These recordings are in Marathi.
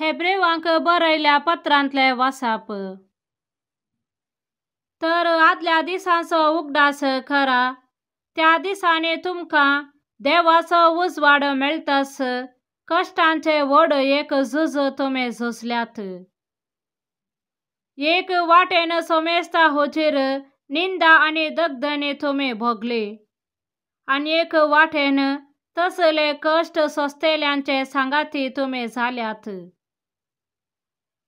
हेब्रेवांक बरयल्या पत्रांतले वासाप तर आदल्या दिसांचो उगडास खरा त्या दिसांनी तुमकां देवाचो उजवाड मेळटस कष्टांचे व्हड एक झुज तुमे झुजल्यात एक वाटेन सोमेस्ता होचेर निंदा आणि दग्धने तुमे भोगले आणि एक वाटेन तसले कष्ट सोस्तेल्यांचे सांगाती तुमे झाल्यात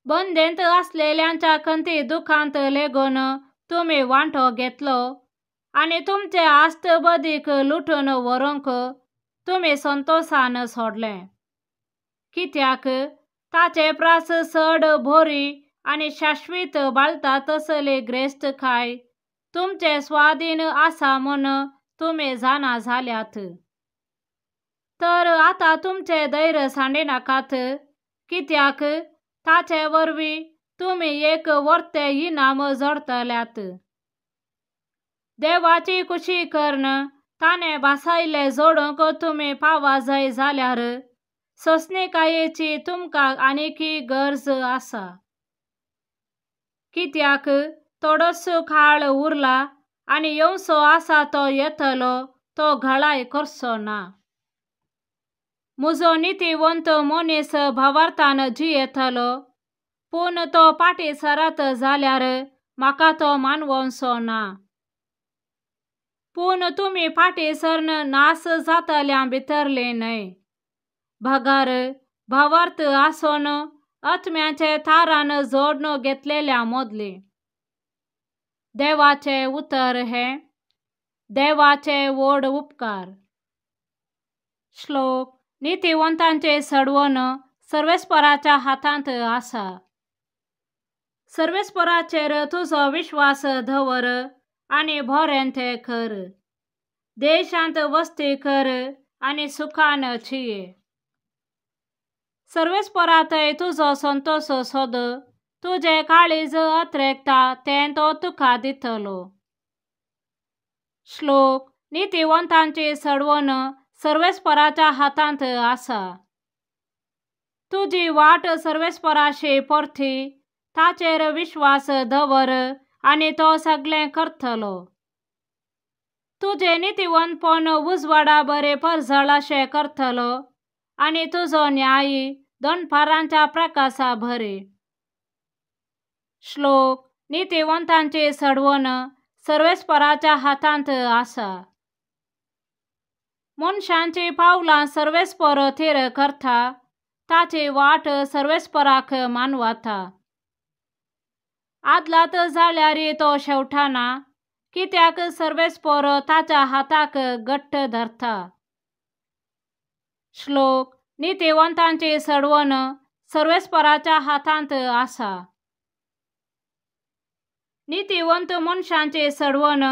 बंदेंत असलेल्यांच्या खंती दुखांत लेगोन तुम्ही वांटो घेतलो आणि तुमचे आस्त बदीक लुटून वरोंक तुम्ही संतोषान सोडले कित्याक ताचे प्रास सड भोरी आणि शाश्वत बाळता तसले ग्रेस्त खाय तुमचे स्वाधीन आसा म्हण तुम्ही जाणा झाल्यात तर आता तुमचे धैर्य सांडे नाकात कित्याक ताचे वरवीं तुमी एक वर्ते इनाम जडतल्यात देवाची कुशी कर्ण ताने भासायले जोडूंक तुम्ही पावा जाय जाल्यार सोसनिकायेची तुमका आनीकी गरज आसा कित्याक थोडोसो खाळ उरला आणि येवसो आसा तो येतलो तो घळाय करसो ना मुजोनीतेवंत मोनेस जी येतलो पूण तो पाटे सरत जाल्यार म्हाका तो मानवंसो ना पूण तुमी फाटी सरन नास जातल्या भितरले न्हय भगार भावार्थ आसोन आत्म्याचे थारान जोडन घेतलेल्या मोदले देवाचे उतर हे देवाचे व्हड उपकार श्लोक नीतिवंतांचे सडवण सर्वेस्पराच्या हातांत आसा सर्वेस्पराचेर तुजो विश्वास धवर आनी बरें कर देशांत वस्ती कर आनी सुखान छिये सर्वेस्परातय तुजो संतोष सोद तुझे काळीज अत्रेकता तें तो तुका दितलो श्लोक नितिवंतांची सडवण सर्वेस्पराच्या हातांत आसा तुजी वाट सर्वेस्पराशे परथी ताचेर विश्वास दवर आनी तो सगळे करतलो तुझे नितिवंतपण उजवाडा बरे परजळाशें करतलो आणि तुजो न्यायी दोनफारांच्या प्रकाशा भरे श्लोक नितिवंतांचे सडवण सर्वेस्पराच्या हातांत आसा मनशांचे पावला सर्वेस्पर थेर करता ताचे वाट सर्वेस्पराक मानवाता आदलात रे तो शेवटाना कित्याक सर्वेस्पर ताच्या हाताक गट्ट धरता श्लोक नितेवंतांचे सडवण सर्वेस्पराच्या हातांत आसा नितिवंत मनशांचे सडवण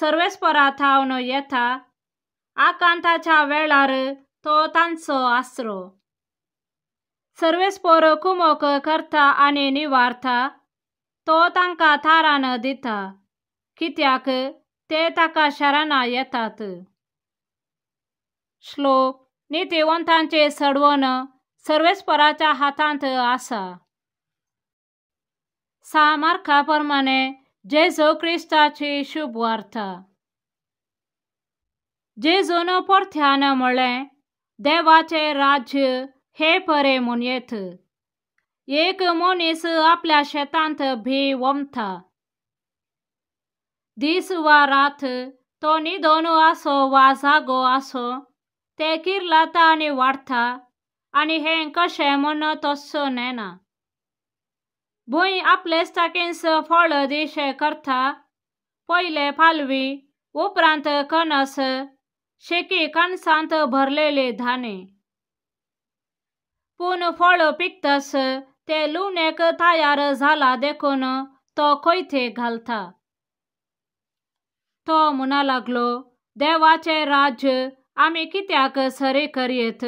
सर्वेस्परा थावन येता आकांताच्या वेळार तो तांचो आसरो सर्वेस्पोर कुमोक करता आनी निवारता तो तांकां थारान दिता कित्याक ते ताका शरणा येतात श्लोक नितिवंतांचे सडवण सर्वेस्पराच्या हातांत आसा सामार्का प्रमाणे जेजो क्रिस्ताची शुभ वार्ता जे जोनो पर ध्यान मळे देवाचे राज्य हे परे म्हूण येत एक मनीस आपल्या शेतांत भी वमता दीस वा रात तो निदोन आसो वा जागो आसो ते किरलाता आनी वाडता आनी हें कशें म्हण तस्सो नेना भूंय आपलेच ताकेन्स फळ दिशे करता पयले फालवी उपरांत कनस शेकी कणसांत भरलेले धाने पून फळ पिकतस ते लुनेक तयार झाला देखून तो खोयथे घालता तो म्हणा लागलो देवाचे राज्य आम्ही कित्याक सरे करीत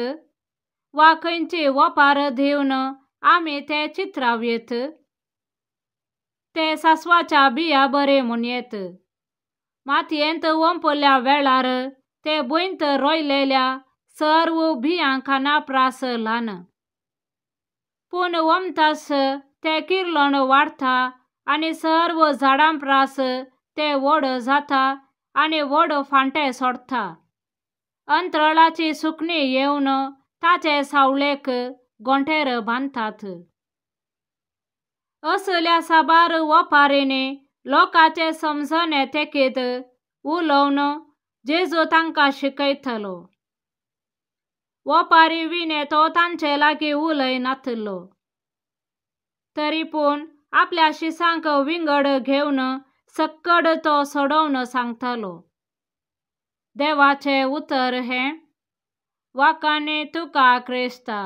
वा खंयचे वपार देऊन आम्ही ते चित्रावयेत ते सासवाच्या बिया बरे म्हणयेत मातयेंत वंपल्या वेळार ते तेबोंत रोयलेल्या भी उभियांखाना प्रास लान। पूण वमतास ते किर्लोण वाड़ता, आनी सर्व झाडां प्रास ते व्हड जाता आनी व्हड फांटे सोडता अंतराळाची सुकणी येवन ताचे सावळेक गोंठेर बांदतात असल्या साबार वपारीने लोकाचे समजणे तेकेत उलोवन ಜೇಸು ತಂಕ व पारी विणे तो तांचे लागीं उलय नाथलो तरी पूण आपल्या शिसांक विंगड घेवन सक्कड तो सोडोवन सांगतलो देवाचें उतर हें वाकाने तुका क्रेस्ता